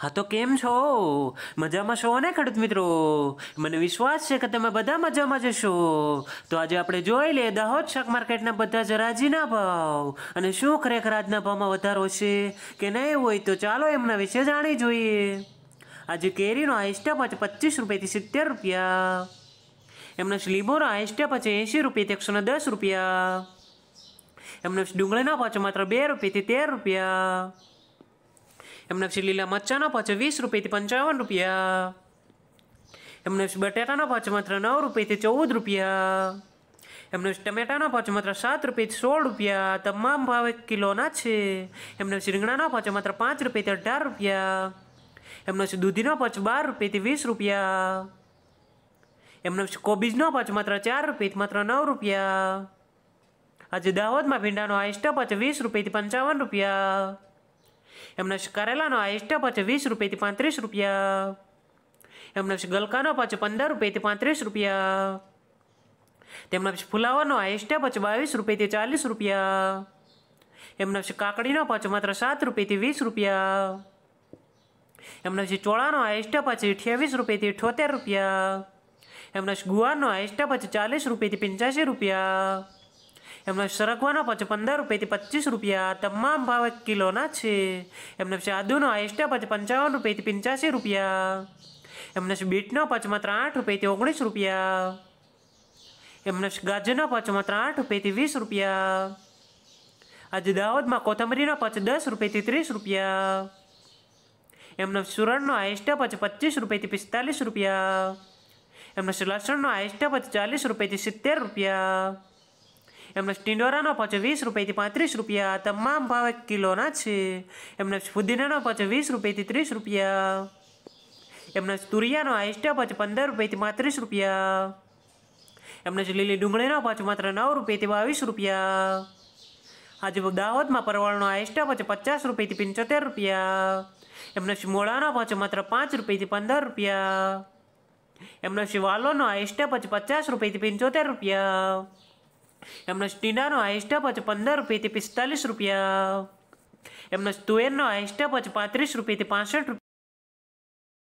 હા તો કેમ છો મજામાં છો ને ખેડૂત મિત્રો મને વિશ્વાસ છે કે તમે બધા મજામાં જશો તો આજે આપણે જોઈ લઈએ દાહોદ શાક માર્કેટના બધા જ રાજીના ભાવ અને શું ખરેખર આજના ભાવમાં વધારો છે કે નહીં હોય તો ચાલો એમના વિશે જાણી જોઈએ આજે કેરીનો હાઈસ્ટ પાંચ પચીસ રૂપિયાથી સિત્તેર રૂપિયા એમના સ્લીબોનો હાઈસ્ટ પાંચ એંશી રૂપિયાથી એકસો દસ રૂપિયા એમના ડુંગળીના પાંચ માત્ર બે રૂપિયાથી તેર રૂપિયા એમને એમનેફસી લીલા મરચાંનો પાછો વીસ રૂપિયાથી પંચાવન રૂપિયા એમનેફસી બટેટાનો પાછો માત્ર નવ રૂપિયાથી ચૌદ રૂપિયા એમનો ટમેટાનો પાછો માત્ર સાત રૂપિયા સોળ રૂપિયા તમામ ભાવ એક કિલોના છે એમનો રીંગણાનો પાછો માત્ર પાંચ રૂપિયાથી અઢાર રૂપિયા એમનો દૂધીનો પાછો બાર રૂપિયાથી વીસ રૂપિયા એમનો કોબીજનો પાંચ માત્ર ચાર રૂપિયાથી માત્ર નવ રૂપિયા આજે દાહોદમાં ભીંડાનો આઈસ્ટો પાછો વીસ રૂપિયાથી પંચાવન રૂપિયા એમને કરેલાનો આ સ્ટેપ છે વીસ રૂપિયાથી પાંત્રીસ રૂપિયા એમના પછી ગલકાનો પાછો પંદર રૂપિયાથી પાંત્રીસ રૂપિયા તેમના પછી ફુલાવાનો આ સ્ટેપ છે બાવીસ રૂપિયાથી ચાલીસ રૂપિયા એમના પછી કાકડીનો પાછો માત્ર સાત રૂપિયાથી વીસ રૂપિયા એમના પછી ચોળાનો આ સ્ટેપ અઠ્યાવીસ રૂપિયાથી અઠ્યોતેર રૂપિયા એમના ગુવાનો ગુવારનો સ્ટેપ છે ચાલીસ રૂપિયાથી પંચ્યાસી રૂપિયા એમને સરગવાનો પછી પંદર રૂપિયાથી પચીસ રૂપિયા તમામ ભાવ એક કિલોના છે એમને પછી આદુનો આઈસ્ટા પછી પંચાવન રૂપિયાથી પંચ્યાસી રૂપિયા એમને બીટનો પચમાં ત્રણ આઠ રૂપિયાથી ઓગણીસ રૂપિયા એમને ગાજરનો પચમાં ત્રણ આઠ રૂપિયાથી વીસ રૂપિયા આજે દાહોદમાં કોથમરીનો પચ દસ રૂપિયાથી ત્રીસ રૂપિયા એમનો સુરણનો હાઈસ્ટ પછી પચીસ રૂપિયાથી પિસ્તાલીસ રૂપિયા એમનો લસણનો હાઈસ્ટ પછી ચાલીસ રૂપિયાથી સિત્તેર રૂપિયા એમને ટીંડોરાનો પાછો વીસ રૂપિયાથી પાંત્રીસ રૂપિયા તમામ ભાવે કિલોના છે એમને ફુદીનાનો પાછો વીસ રૂપિયાથી ત્રીસ રૂપિયા એમને તુરિયાનો આઈસ્ટા પછી પંદર રૂપિયાથી પાંત્રીસ રૂપિયા એમને લીલી ડુંગળીનો પાછો માત્ર નવ રૂપિયાથી બાવીસ રૂપિયા આજે દાહોદમાં પરવાળનો આઈસ્ટા પાછો પચાસ રૂપિયાથી પંચોતેર રૂપિયા એમને મોળાનો પાછો માત્ર પાંચ રૂપિયાથી પંદર રૂપિયા એમનો શિવાલોનો આઈસ્ટા પછી પચાસ રૂપિયાથી પંચોતેર રૂપિયા એમનો સ્ટીનાનો હાઈસ્ટ પચ પંદર રૂપિયાથી પિસ્તાલીસ રૂપિયા એમનો તુવેરનો હાઈસ્ટ પચ પાંત્રીસ રૂપિયાથી પાસઠ રૂપિયા